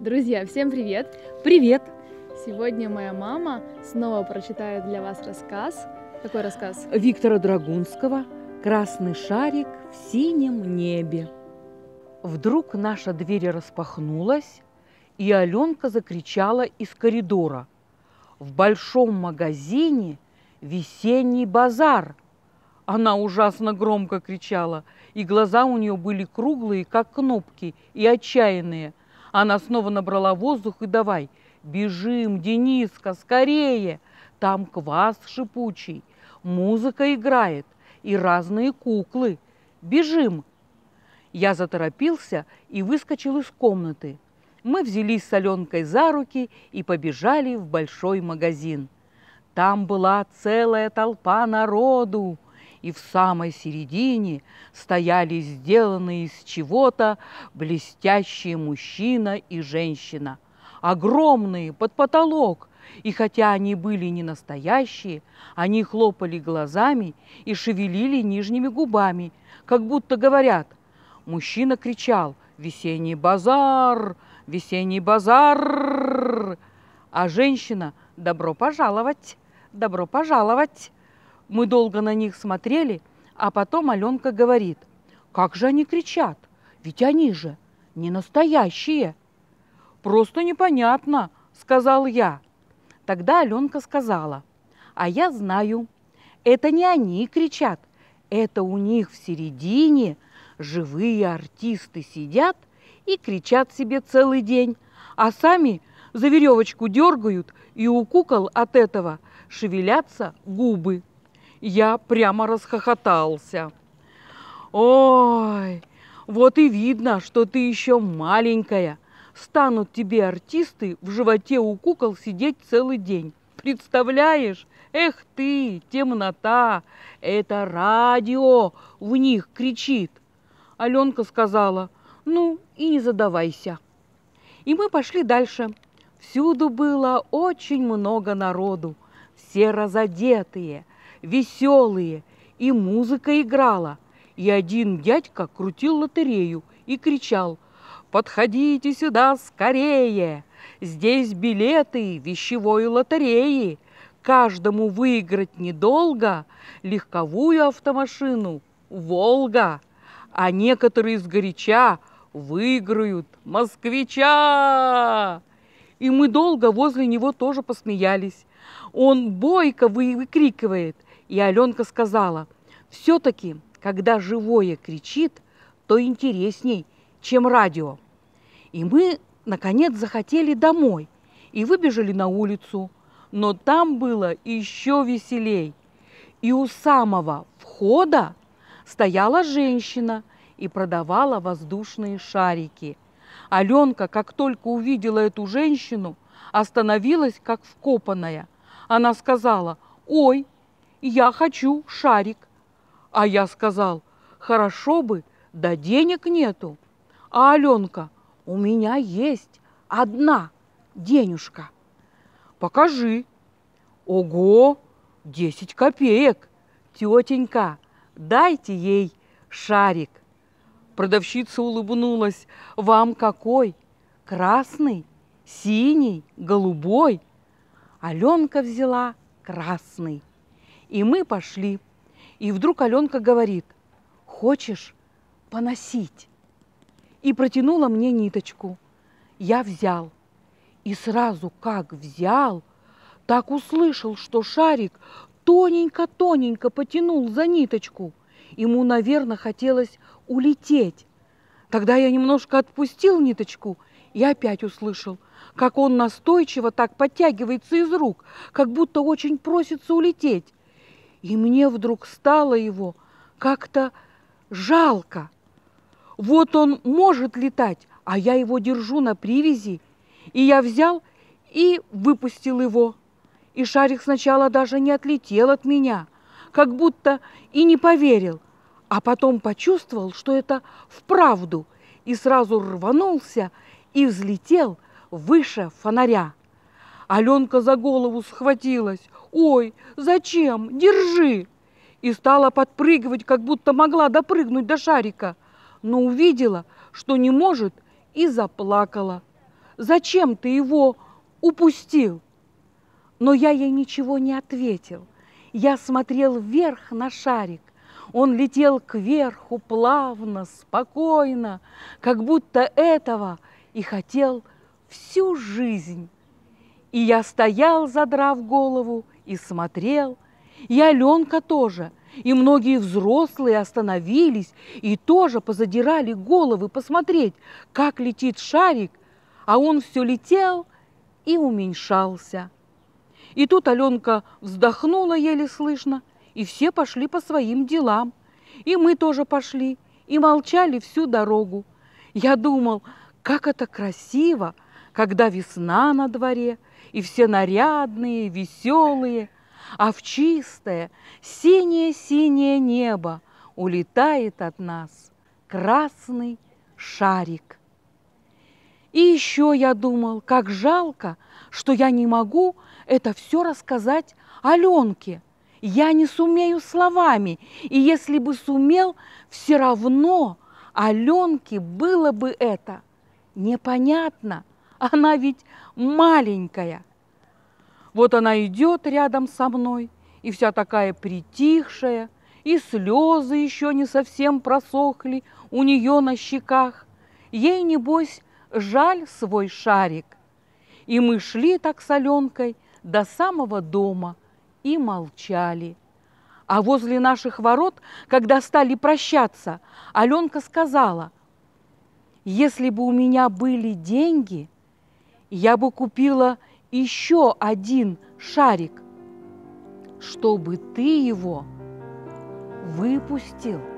Друзья, всем привет! Привет! Сегодня моя мама снова прочитает для вас рассказ. Какой рассказ? Виктора Драгунского «Красный шарик в синем небе». Вдруг наша дверь распахнулась, и Аленка закричала из коридора. В большом магазине весенний базар. Она ужасно громко кричала, и глаза у нее были круглые, как кнопки, и отчаянные – она снова набрала воздух и давай. «Бежим, Дениска, скорее!» Там квас шипучий, музыка играет и разные куклы. «Бежим!» Я заторопился и выскочил из комнаты. Мы взялись с Аленкой за руки и побежали в большой магазин. Там была целая толпа народу и в самой середине стояли сделанные из чего-то блестящие мужчина и женщина, огромные, под потолок, и хотя они были не настоящие, они хлопали глазами и шевелили нижними губами, как будто говорят. Мужчина кричал «Весенний базар! Весенний базар!» А женщина «Добро пожаловать! Добро пожаловать!» Мы долго на них смотрели, а потом Аленка говорит, как же они кричат, ведь они же не настоящие. Просто непонятно, сказал я. Тогда Аленка сказала, а я знаю, это не они кричат, это у них в середине живые артисты сидят и кричат себе целый день, а сами за веревочку дергают, и у кукол от этого шевелятся губы я прямо расхохотался. Ой, вот и видно, что ты еще маленькая. Станут тебе артисты в животе у кукол сидеть целый день. Представляешь? Эх ты, темнота! Это радио в них кричит. Аленка сказала, ну и не задавайся. И мы пошли дальше. Всюду было очень много народу. Все разодетые – веселые, и музыка играла. И один дядька крутил лотерею и кричал «Подходите сюда скорее! Здесь билеты вещевой лотереи! Каждому выиграть недолго легковую автомашину «Волга», а некоторые из сгоряча выиграют «Москвича!» И мы долго возле него тоже посмеялись. Он бойко выкрикивает – и Аленка сказала, все-таки, когда живое кричит, то интересней, чем радио. И мы, наконец, захотели домой и выбежали на улицу. Но там было еще веселей. И у самого входа стояла женщина и продавала воздушные шарики. Аленка, как только увидела эту женщину, остановилась как вкопанная. Она сказала, ой, я хочу шарик. А я сказал, хорошо бы, да денег нету. А Аленка, у меня есть одна денежка. Покажи. Ого, десять копеек. Тетенька, дайте ей шарик. Продавщица улыбнулась. Вам какой? Красный, синий, голубой. Аленка взяла красный. И мы пошли. И вдруг Аленка говорит, хочешь поносить? И протянула мне ниточку. Я взял. И сразу как взял, так услышал, что шарик тоненько-тоненько потянул за ниточку. Ему, наверное, хотелось улететь. Тогда я немножко отпустил ниточку и опять услышал, как он настойчиво так подтягивается из рук, как будто очень просится улететь. И мне вдруг стало его как-то жалко. Вот он может летать, а я его держу на привязи. И я взял и выпустил его. И шарик сначала даже не отлетел от меня, как будто и не поверил, а потом почувствовал, что это вправду, и сразу рванулся и взлетел выше фонаря. Аленка за голову схватилась. «Ой, зачем? Держи!» И стала подпрыгивать, как будто могла допрыгнуть до шарика, но увидела, что не может, и заплакала. «Зачем ты его упустил?» Но я ей ничего не ответил. Я смотрел вверх на шарик. Он летел кверху плавно, спокойно, как будто этого и хотел всю жизнь. И я стоял, задрав голову, и смотрел. И Аленка тоже. И многие взрослые остановились и тоже позадирали головы посмотреть, как летит шарик. А он все летел и уменьшался. И тут Аленка вздохнула еле слышно, и все пошли по своим делам. И мы тоже пошли, и молчали всю дорогу. Я думал, как это красиво, когда весна на дворе – и все нарядные, веселые, а в чистое синее-синее небо улетает от нас красный шарик. И еще я думал, как жалко, что я не могу это все рассказать Аленке. Я не сумею словами, и если бы сумел, все равно Аленке было бы это непонятно – она ведь маленькая. Вот она идет рядом со мной, и вся такая притихшая, и слезы еще не совсем просохли у нее на щеках. Ей, небось, жаль свой шарик. И мы шли так с Аленкой до самого дома и молчали. А возле наших ворот, когда стали прощаться, Аленка сказала, «Если бы у меня были деньги – я бы купила еще один шарик, чтобы ты его выпустил.